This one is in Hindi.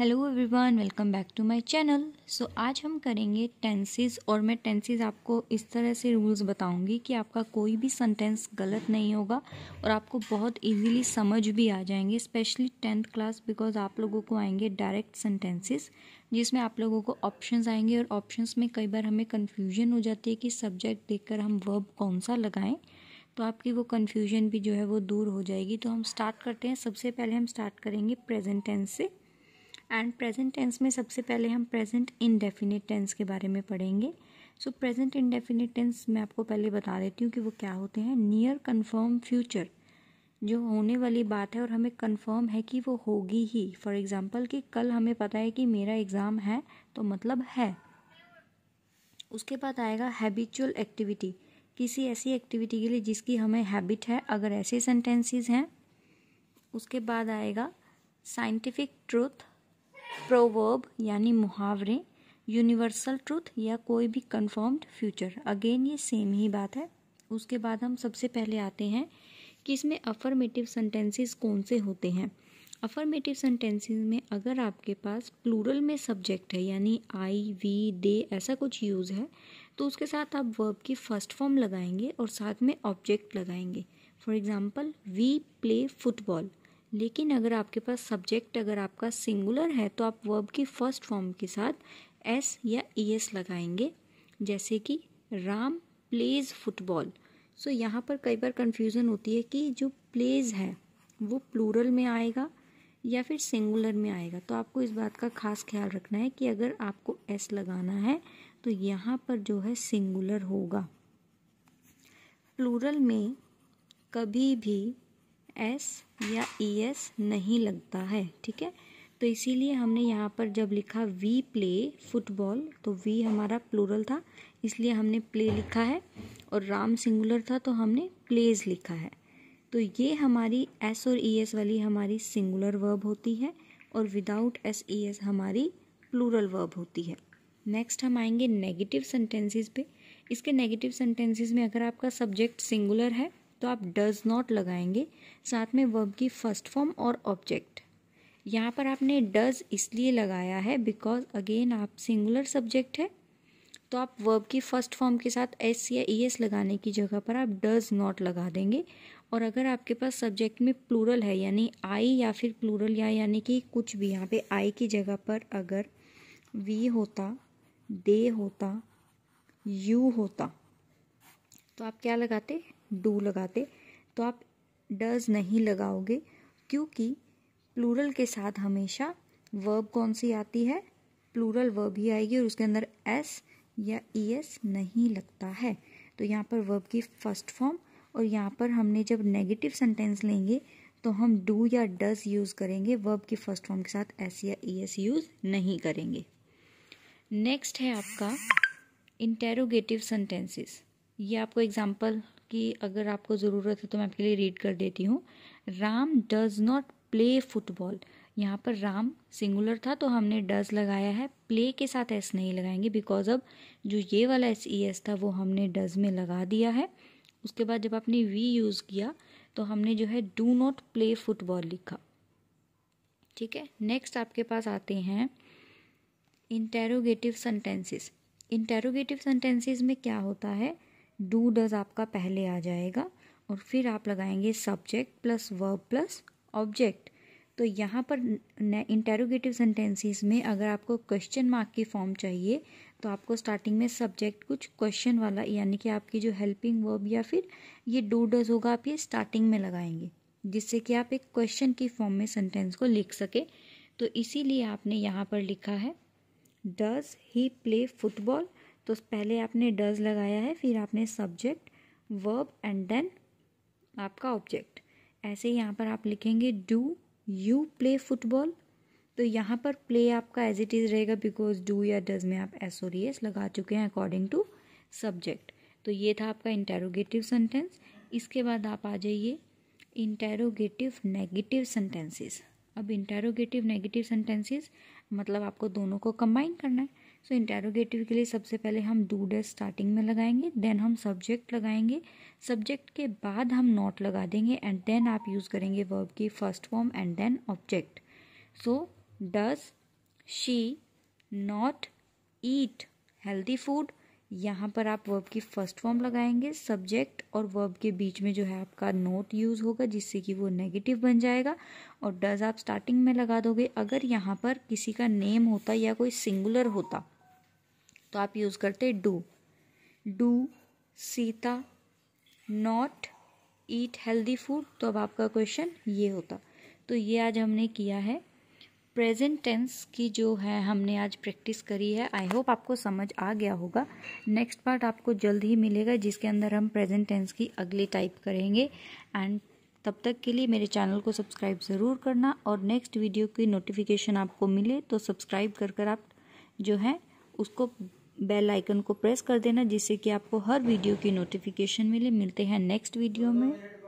hello everyone welcome back to my channel so आज हम करेंगे टेंसेस और मैं टेंसेस आपको इस तरह से रूल्स बताऊंगी कि आपका कोई भी सेंटेंस गलत नहीं होगा और आपको बहुत इजीली समझ भी आ जाएंगे स्पेशली टेंथ क्लास बिकॉज आप लोगों को आएंगे डायरेक्ट सेंटेंसेस जिसमें आप लोगों को ऑप्शंस आएंगे और ऑप्शंस में कई बार हमें कन्फ्यूजन हो जाती है कि सब्जेक्ट देखकर हम वर्ब कौन सा लगाएँ तो आपकी वो कन्फ्यूजन भी जो है वो दूर हो जाएगी तो हम स्टार्ट करते हैं सबसे पहले हम स्टार्ट करेंगे प्रेजेंट टेंस से एंड प्रेजेंट टेंस में सबसे पहले हम प्रेजेंट इनडेफिनिट टेंस के बारे में पढ़ेंगे सो प्रेजेंट इनडेफिनिट टेंस मैं आपको पहले बता देती हूँ कि वो क्या होते हैं नियर कन्फर्म फ्यूचर जो होने वाली बात है और हमें कन्फर्म है कि वो होगी ही फॉर एग्ज़ाम्पल कि कल हमें पता है कि मेरा एग्ज़ाम है तो मतलब है उसके बाद आएगा हैबिचुअल एक्टिविटी किसी ऐसी एक्टिविटी के लिए जिसकी हमें हैबिट है अगर ऐसे सेंटेंसेस हैं उसके बाद आएगा साइंटिफिक ट्रूथ प्रोवर्ब यानी मुहावरे यूनिवर्सल ट्रूथ या कोई भी कन्फर्म्ड फ्यूचर अगेन ये सेम ही बात है उसके बाद हम सबसे पहले आते हैं कि इसमें अफर्मेटिव सेंटेंसेस कौन से होते हैं अफर्मेटिव सेंटेंसेस में अगर आपके पास प्लूरल में सब्जेक्ट है यानी आई वी दे ऐसा कुछ यूज़ है तो उसके साथ आप वर्ब की फर्स्ट फॉर्म लगाएंगे और साथ में ऑब्जेक्ट लगाएंगे for example we play football लेकिन अगर आपके पास सब्जेक्ट अगर आपका सिंगुलर है तो आप वर्ब की फर्स्ट फॉर्म के साथ एस या ई e एस लगाएंगे जैसे कि राम प्लेज फुटबॉल सो यहाँ पर कई बार कन्फ्यूज़न होती है कि जो प्लेज है वो प्लूरल में आएगा या फिर सिंगुलर में आएगा तो आपको इस बात का खास ख्याल रखना है कि अगर आपको एस लगाना है तो यहाँ पर जो है सिंगुलर होगा प्लूरल में कभी भी एस या ई e एस नहीं लगता है ठीक है तो इसीलिए हमने यहाँ पर जब लिखा वी प्ले फुटबॉल तो वी हमारा प्लूरल था इसलिए हमने प्ले लिखा है और राम सिंगुलर था तो हमने प्लेज लिखा है तो ये हमारी एस और ई e एस वाली हमारी सिंगुलर वर्ब होती है और विदाउट एस ई एस हमारी प्लूरल वर्ब होती है नेक्स्ट हम आएंगे नेगेटिव सेंटेंसेस पे इसके नेगेटिव सेंटेंसेस में अगर आपका सब्जेक्ट सिंगुलर है तो आप डज नॉट लगाएंगे साथ में वर्ब की फर्स्ट फॉर्म और ऑब्जेक्ट यहाँ पर आपने डज इसलिए लगाया है बिकॉज अगेन आप सिंगुलर सब्जेक्ट है तो आप वर्ब की फर्स्ट फॉर्म के साथ एस या ई एस लगाने की जगह पर आप डज नॉट लगा देंगे और अगर आपके पास सब्जेक्ट में प्लूरल है यानी आई या फिर प्लूरल या यानी कि कुछ भी यहाँ पे आई की जगह पर अगर वी होता दे होता यू होता तो आप क्या लगाते डू लगाते तो आप डज नहीं लगाओगे क्योंकि प्लूरल के साथ हमेशा वर्ब कौन सी आती है प्लूरल वर्ब ही आएगी और उसके अंदर एस या ई एस नहीं लगता है तो यहाँ पर वर्ब की फर्स्ट फॉर्म और यहाँ पर हमने जब नेगेटिव सेंटेंस लेंगे तो हम डू या डज यूज़ करेंगे वर्ब की फर्स्ट फॉर्म के साथ एस या ई एस यूज़ नहीं करेंगे नेक्स्ट है आपका इंटेरोगेटिव सेंटेंसेस ये आपको एग्जाम्पल कि अगर आपको ज़रूरत है तो मैं आपके लिए रीड कर देती हूँ Ram does not play football यहाँ पर राम सिंगुलर था तो हमने डज लगाया है प्ले के साथ एस नहीं लगाएंगे बिकॉज अब जो ये वाला एस ई एस था वो हमने डज में लगा दिया है उसके बाद जब आपने वी यूज़ किया तो हमने जो है डू नॉट प्ले फुटबॉल लिखा ठीक है नेक्स्ट आपके पास आते हैं इंटेरोगेटिव सेंटेंसेस इंटेरोगेटिव सेंटेंसेस में क्या होता है डू डज आपका पहले आ जाएगा और फिर आप लगाएंगे subject plus verb plus object तो यहाँ पर इंटेरोगेटिव सेंटेंसेस में अगर आपको क्वेश्चन मार्क की फॉर्म चाहिए तो आपको स्टार्टिंग में सब्जेक्ट कुछ क्वेश्चन वाला यानी कि आपकी जो हेल्पिंग वर्ब या फिर ये डू डज होगा आप ये स्टार्टिंग में लगाएंगे जिससे कि आप एक क्वेश्चन की फॉर्म में सेंटेंस को लिख सके तो इसीलिए आपने यहाँ पर लिखा है डज ही प्ले फुटबॉल तो पहले आपने डज लगाया है फिर आपने सब्जेक्ट वर्ब एंड देन आपका ऑब्जेक्ट ऐसे यहाँ पर आप लिखेंगे डू यू प्ले फुटबॉल तो यहाँ पर प्ले आपका एज इट इज़ रहेगा बिकॉज डू या डज में आप एस और एस लगा चुके हैं अकॉर्डिंग टू सब्जेक्ट तो ये था आपका इंटेरोगेटिव सेंटेंस इसके बाद आप आ जाइए इंटेरोगेटिव नेगेटिव सेंटेंसेस अब इंटेरोगेटिव नेगेटिव सेंटेंसेस मतलब आपको दोनों को कंबाइन करना है सो इंटेरोगेटिव के लिए सबसे पहले हम डू डे स्टार्टिंग में लगाएंगे देन हम सब्जेक्ट लगाएंगे सब्जेक्ट के बाद हम नॉट लगा देंगे एंड देन आप यूज़ करेंगे वर्ब की first form and then object so does she not eat healthy food यहाँ पर आप वर्ब की फर्स्ट फॉर्म लगाएंगे सब्जेक्ट और वर्ब के बीच में जो है आपका नोट यूज़ होगा जिससे कि वो नेगेटिव बन जाएगा और डज आप स्टार्टिंग में लगा दोगे अगर यहाँ पर किसी का नेम होता या कोई सिंगुलर होता तो आप यूज़ करते do do Sita not eat healthy food तो अब आपका क्वेश्चन ये होता तो ये आज हमने किया है प्रेजेंट टेंस की जो है हमने आज प्रैक्टिस करी है आई होप आपको समझ आ गया होगा नेक्स्ट पार्ट आपको जल्द ही मिलेगा जिसके अंदर हम प्रेजेंट टेंस की अगली टाइप करेंगे एंड तब तक के लिए मेरे चैनल को सब्सक्राइब ज़रूर करना और नेक्स्ट वीडियो की नोटिफिकेशन आपको मिले तो सब्सक्राइब कर कर आप जो है उसको बेल आइकन को प्रेस कर देना जिससे कि आपको हर वीडियो की नोटिफिकेशन मिले मिलते हैं नेक्स्ट वीडियो में